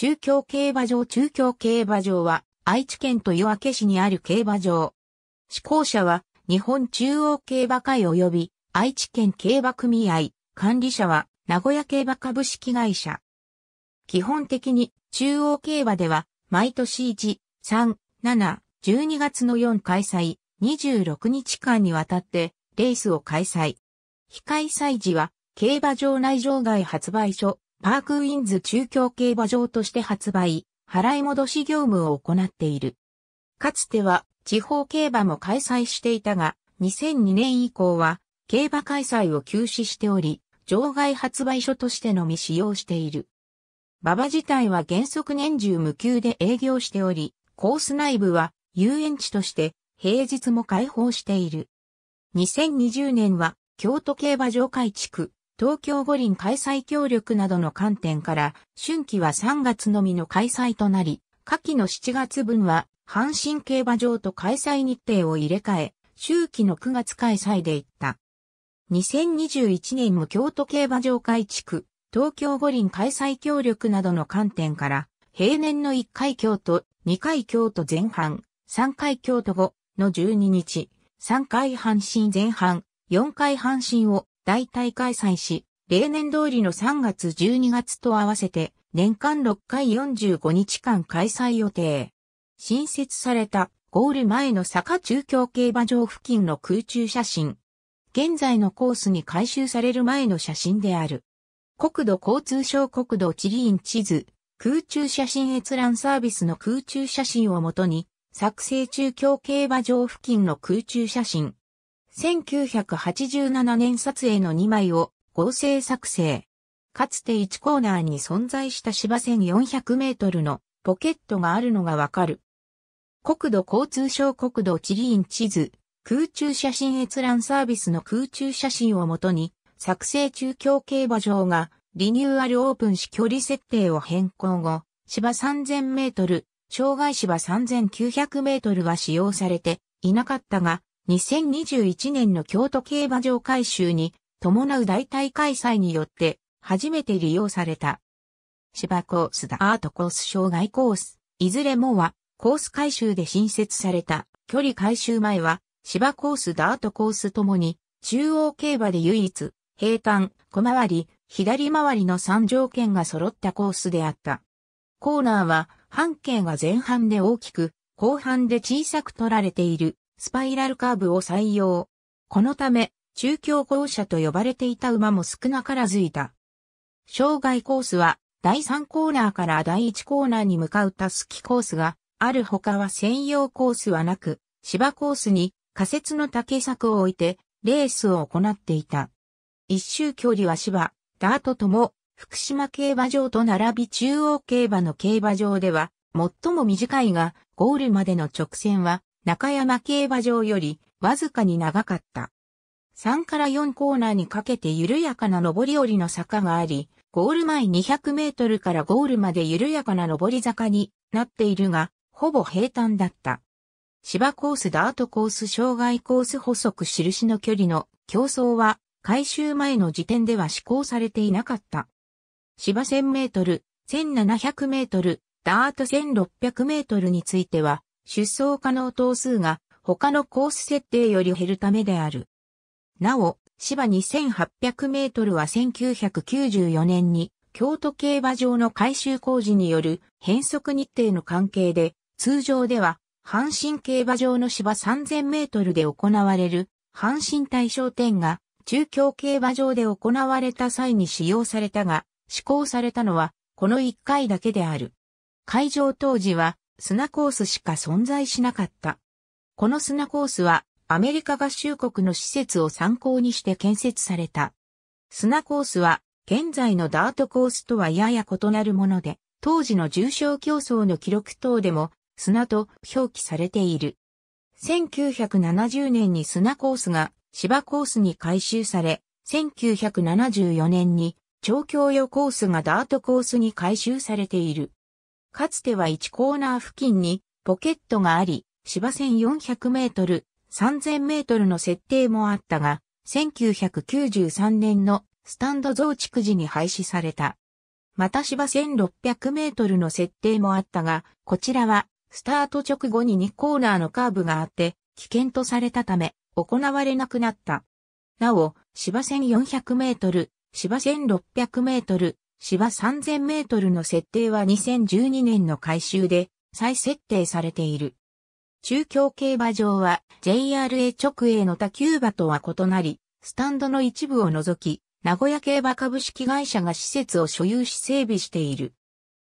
中京競馬場中京競馬場は愛知県豊明市にある競馬場。施行者は日本中央競馬会及び愛知県競馬組合、管理者は名古屋競馬株式会社。基本的に中央競馬では毎年1、3、7、12月の4開催、26日間にわたってレースを開催。非開催時は競馬場内場外発売所、パークウィンズ中京競馬場として発売、払い戻し業務を行っている。かつては地方競馬も開催していたが、2002年以降は競馬開催を休止しており、場外発売所としてのみ使用している。馬場自体は原則年中無休で営業しており、コース内部は遊園地として平日も開放している。2020年は京都競馬場改築、東京五輪開催協力などの観点から、春季は3月のみの開催となり、夏季の7月分は、阪神競馬場と開催日程を入れ替え、秋季の9月開催でいった。2021年も京都競馬場改築、東京五輪開催協力などの観点から、平年の1回京都、2回京都前半、3回京都後の12日、3回阪神前半、4回阪神を大体開催し、例年通りの3月12月と合わせて、年間6回45日間開催予定。新設されたゴール前の坂中京競馬場付近の空中写真。現在のコースに回収される前の写真である。国土交通省国土地理院地図、空中写真閲覧サービスの空中写真をもとに、作成中京競馬場付近の空中写真、1987年撮影の2枚を合成作成。かつて1コーナーに存在した芝1 400メートルのポケットがあるのがわかる。国土交通省国土地理院地図、空中写真閲覧サービスの空中写真をもとに、作成中京競馬場がリニューアルオープンし距離設定を変更後、芝3000メートル、障害芝3900メートルは使用されていなかったが、2021年の京都競馬場改修に伴う代替開催によって初めて利用された。芝コースダアートコース障害コース、いずれもはコース改修で新設された距離改修前は芝コースダートコースともに中央競馬で唯一平坦、小回り、左回りの3条件が揃ったコースであった。コーナーは半径が前半で大きく後半で小さく取られているスパイラルカーブを採用。このため、中京校舎と呼ばれていた馬も少なからずいた。障害コースは、第3コーナーから第1コーナーに向かうタスキコースが、ある他は専用コースはなく、芝コースに仮設の竹柵を置いて、レースを行っていた。一周距離は芝、ダートとも、福島競馬場と並び中央競馬の競馬場では、最も短いが、ゴールまでの直線は中山競馬場よりわずかに長かった。3から4コーナーにかけて緩やかな上り下りの坂があり、ゴール前200メートルからゴールまで緩やかな上り坂になっているが、ほぼ平坦だった。芝コースダートコース障害コース補足印の距離の競争は改修前の時点では施行されていなかった。芝1000メートル、1700メートル、ダート1600メートルについては出走可能頭数が他のコース設定より減るためである。なお、芝2800メートルは1994年に京都競馬場の改修工事による変則日程の関係で、通常では阪神競馬場の芝3000メートルで行われる阪神大象典が中京競馬場で行われた際に使用されたが、施行されたのはこの1回だけである。会場当時は砂コースしか存在しなかった。この砂コースはアメリカ合衆国の施設を参考にして建設された。砂コースは現在のダートコースとはやや異なるもので、当時の重症競争の記録等でも砂と表記されている。1970年に砂コースが芝コースに改修され、1974年に長教用コースがダートコースに改修されている。かつては1コーナー付近にポケットがあり、芝線400メートル、3000メートルの設定もあったが、1993年のスタンド増築時に廃止された。また芝1600メートルの設定もあったが、こちらはスタート直後に2コーナーのカーブがあって、危険とされたため、行われなくなった。なお、芝線400メートル、芝1600メートル、芝3000メートルの設定は2012年の改修で再設定されている。中京競馬場は JRA 直営の他球バとは異なり、スタンドの一部を除き、名古屋競馬株式会社が施設を所有し整備している。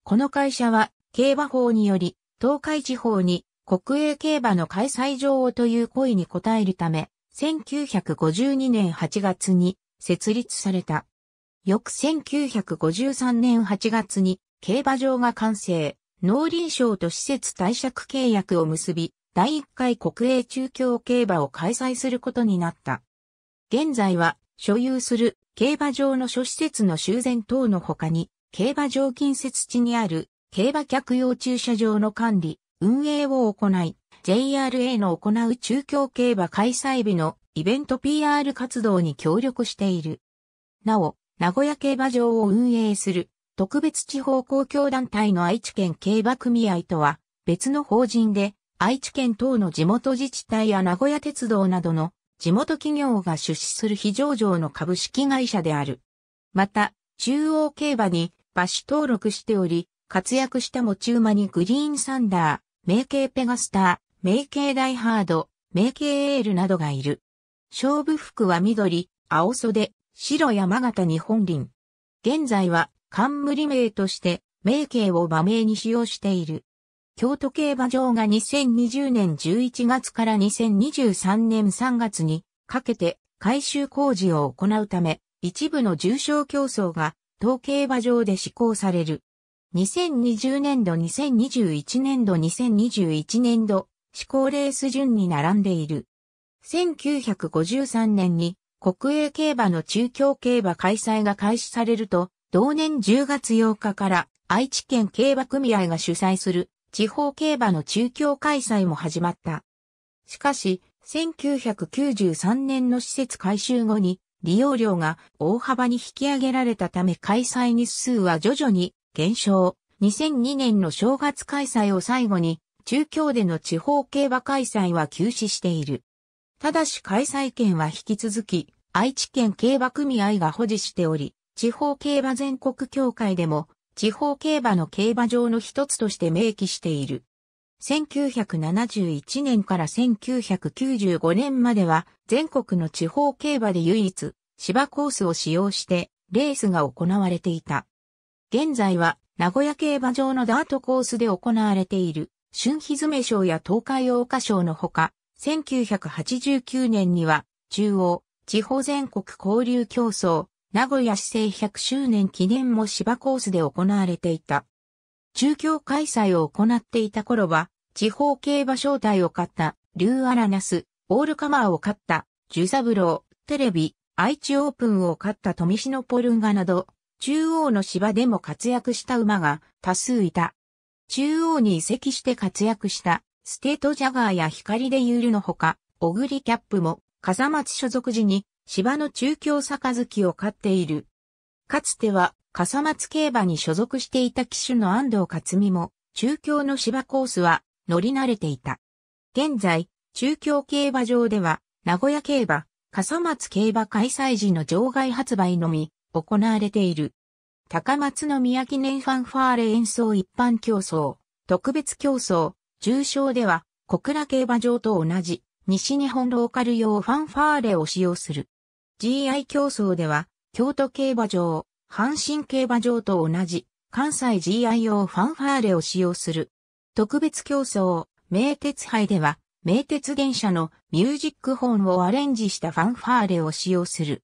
この会社は競馬法により、東海地方に国営競馬の開催場をという声に応えるため、1952年8月に設立された。翌1953年8月に競馬場が完成、農林省と施設貸借契約を結び、第1回国営中京競馬を開催することになった。現在は所有する競馬場の諸施設の修繕等の他に、競馬場近接地にある競馬客用駐車場の管理、運営を行い、JRA の行う中京競馬開催日のイベント PR 活動に協力している。なお、名古屋競馬場を運営する特別地方公共団体の愛知県競馬組合とは別の法人で愛知県等の地元自治体や名古屋鉄道などの地元企業が出資する非上場の株式会社である。また、中央競馬に馬主登録しており、活躍した持ち馬にグリーンサンダー、名系ペガスター、名系ダイハード、名系エールなどがいる。勝負服は緑、青袖、白山形日本林。現在は冠名として名景を馬名に使用している。京都競馬場が2020年11月から2023年3月にかけて改修工事を行うため、一部の重症競争が東競馬場で施行される。2020年度、2021年度、2021年度、施行レース順に並んでいる。1953年に国営競馬の中京競馬開催が開始されると、同年10月8日から愛知県競馬組合が主催する地方競馬の中京開催も始まった。しかし、1993年の施設改修後に利用料が大幅に引き上げられたため開催日数は徐々に減少。2002年の正月開催を最後に中京での地方競馬開催は休止している。ただし開催権は引き続き、愛知県競馬組合が保持しており、地方競馬全国協会でも、地方競馬の競馬場の一つとして明記している。1971年から1995年までは全国の地方競馬で唯一芝コースを使用してレースが行われていた。現在は名古屋競馬場のダートコースで行われている春日詰賞や東海大岡賞のほか1989年には、中央、地方全国交流競争、名古屋市政100周年記念も芝コースで行われていた。中京開催を行っていた頃は、地方競馬招待を買った、リューアラナス、オールカマーを買った、ジュザブロー、テレビ、愛知オープンを勝った富士のポルンガなど、中央の芝でも活躍した馬が多数いた。中央に移籍して活躍したステートジャガーや光でユールのほか、オグリキャップも、笠松所属時に、芝の中京杯を飼っている。かつては、笠松競馬に所属していた騎手の安藤克美も、中京の芝コースは乗り慣れていた。現在、中京競馬場では、名古屋競馬、笠松競馬開催時の場外発売のみ、行われている。高松宮記念ファンファーレ演奏一般競争、特別競争、重賞では、小倉競馬場と同じ、西日本ローカル用ファンファーレを使用する。GI 競争では、京都競馬場、阪神競馬場と同じ、関西 GI 用ファンファーレを使用する。特別競争、名鉄杯では、名鉄電車のミュージックホーンをアレンジしたファンファーレを使用する。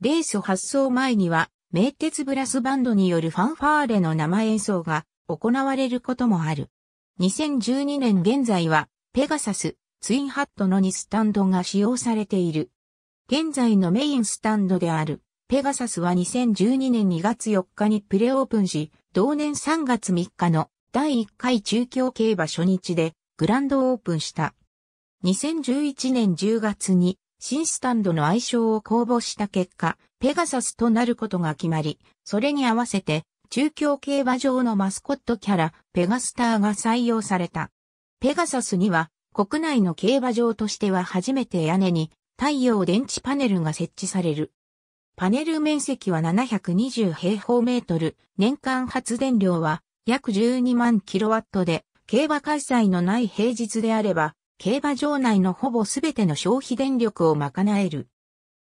レース発送前には、名鉄ブラスバンドによるファンファーレの生演奏が行われることもある。2012年現在は、ペガサス、ツインハットの2スタンドが使用されている。現在のメインスタンドである、ペガサスは2012年2月4日にプレオープンし、同年3月3日の第1回中京競馬初日でグランドオープンした。2011年10月に新スタンドの愛称を公募した結果、ペガサスとなることが決まり、それに合わせて中京競馬場のマスコットキャラ、ペガスターが採用された。ペガサスには、国内の競馬場としては初めて屋根に太陽電池パネルが設置される。パネル面積は720平方メートル、年間発電量は約12万キロワットで、競馬開催のない平日であれば、競馬場内のほぼすべての消費電力を賄える。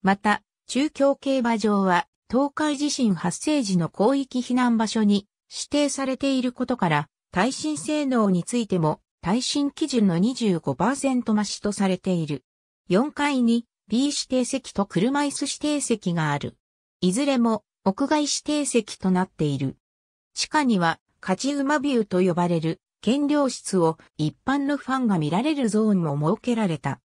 また、中京競馬場は東海地震発生時の広域避難場所に指定されていることから、耐震性能についても耐震基準の25%増しとされている。4階に B 指定席と車椅子指定席がある。いずれも屋外指定席となっている。地下には勝ち馬ビューと呼ばれる検量室を一般のファンが見られるゾーンも設けられた。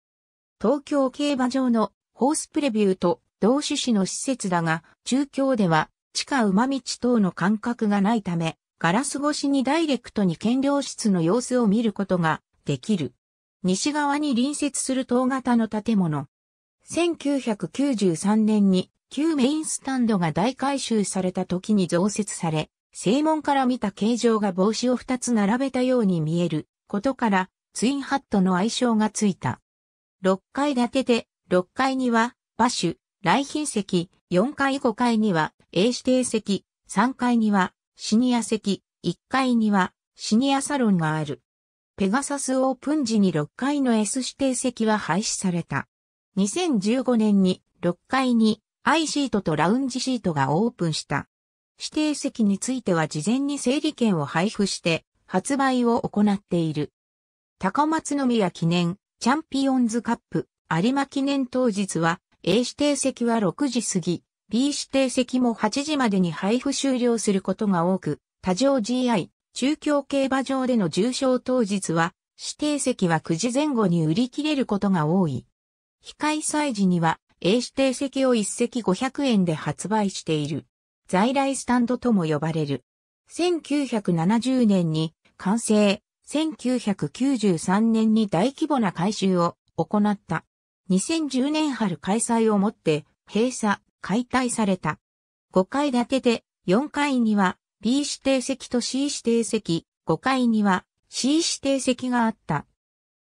東京競馬場のホースプレビューと同種子の施設だが、中京では地下馬道等の間隔がないため、ガラス越しにダイレクトに検量室の様子を見ることができる。西側に隣接する塔型の建物。1993年に旧メインスタンドが大改修された時に増設され、正門から見た形状が帽子を2つ並べたように見えることから、ツインハットの愛称がついた。6階建てで、6階には、馬種、来賓席、4階5階には A 指定席、3階にはシニア席、1階にはシニアサロンがある。ペガサスオープン時に6階の S 指定席は廃止された。2015年に6階に I シートとラウンジシートがオープンした。指定席については事前に整理券を配布して発売を行っている。高松宮記念チャンピオンズカップ有馬記念当日は A 指定席は6時過ぎ、B 指定席も8時までに配布終了することが多く、多乗 GI、中京競馬場での重賞当日は、指定席は9時前後に売り切れることが多い。非開催時には A 指定席を1席500円で発売している。在来スタンドとも呼ばれる。1970年に完成、1993年に大規模な改修を行った2010年春開催をもって閉鎖、解体された。5階建てで4階には B 指定席と C 指定席、5階には C 指定席があった。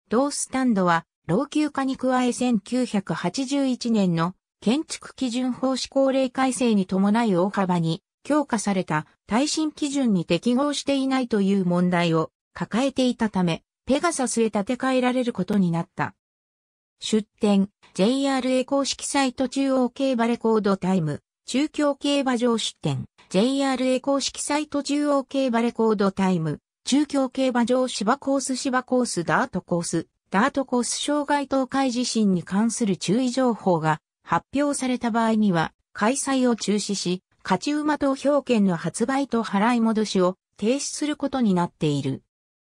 同スタンドは老朽化に加え1981年の建築基準法施行令改正に伴い大幅に強化された耐震基準に適合していないという問題を抱えていたため、ペガサスへ建て替えられることになった。出店、JRA 公式サイト中央競馬レコードタイム、中京競馬場出店、JRA 公式サイト中央競馬レコードタイム、中京競馬場芝コース芝コースダートコース、ダートコース障害等海地震に関する注意情報が発表された場合には、開催を中止し、勝ち馬投票券の発売と払い戻しを停止することになっている。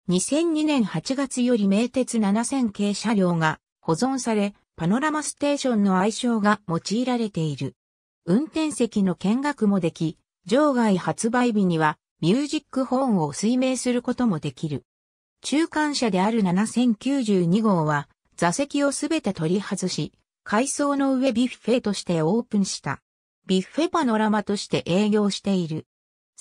2002年8月より名鉄7000系車両が保存され、パノラマステーションの愛称が用いられている。運転席の見学もでき、場外発売日にはミュージックホーンを推命することもできる。中間車である7092号は座席をすべて取り外し、階層の上ビュッフェとしてオープンした。ビュッフェパノラマとして営業している。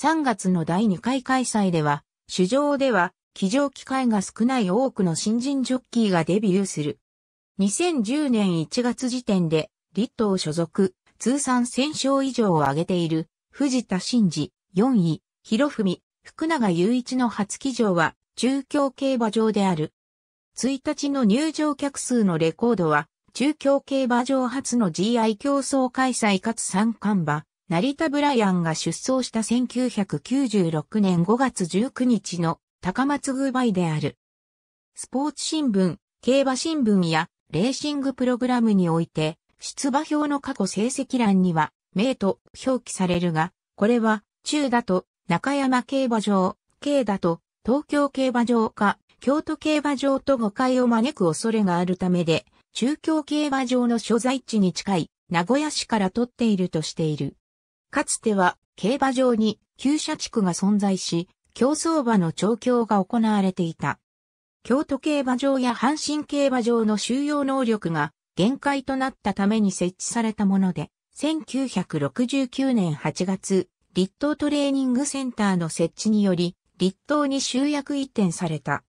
3月の第2回開催では、主場では、騎乗機会が少ない多くの新人ジョッキーがデビューする。2010年1月時点で、立東所属、通算1000勝以上を挙げている、藤田真二、4位、広文、福永雄一の初騎乗は、中京競馬場である。1日の入場客数のレコードは、中京競馬場初の GI 競争開催かつ三冠馬、成田ブライアンが出走した1996年5月19日の高松宮イである。スポーツ新聞、競馬新聞やレーシングプログラムにおいて、出馬表の過去成績欄には、名と表記されるが、これは、中だと、中山競馬場、K だと、東京競馬場か、京都競馬場と誤解を招く恐れがあるためで、中京競馬場の所在地に近い、名古屋市から取っているとしている。かつては、競馬場に、旧社地区が存在し、競走馬の調教が行われていた。京都競馬場や阪神競馬場の収容能力が限界となったために設置されたもので、1969年8月、立東トレーニングセンターの設置により、立東に集約移転された。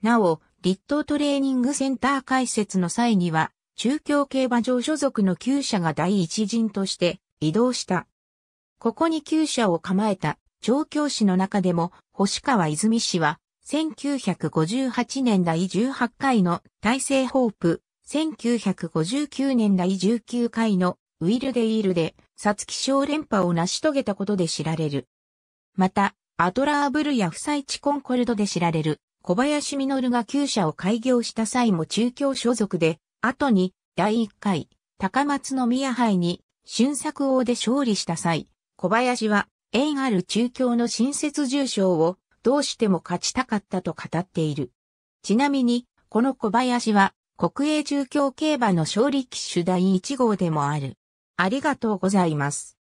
なお、立東トレーニングセンター開設の際には、中京競馬場所属の旧社が第一陣として移動した。ここに旧社を構えた調教師の中でも、星川泉氏は、1958年第18回の大西ホープ、1959年第19回のウィルデイールで、サツキ賞連覇を成し遂げたことで知られる。また、アトラーブルや不イ地コンコルドで知られる、小林実が旧社を開業した際も中京所属で、後に、第1回、高松宮杯に、春作王で勝利した際、小林は、縁ある中京の新設重賞を、どうしても勝ちたかったと語っている。ちなみに、この小林は、国営中京競馬の勝利騎手第1号でもある。ありがとうございます。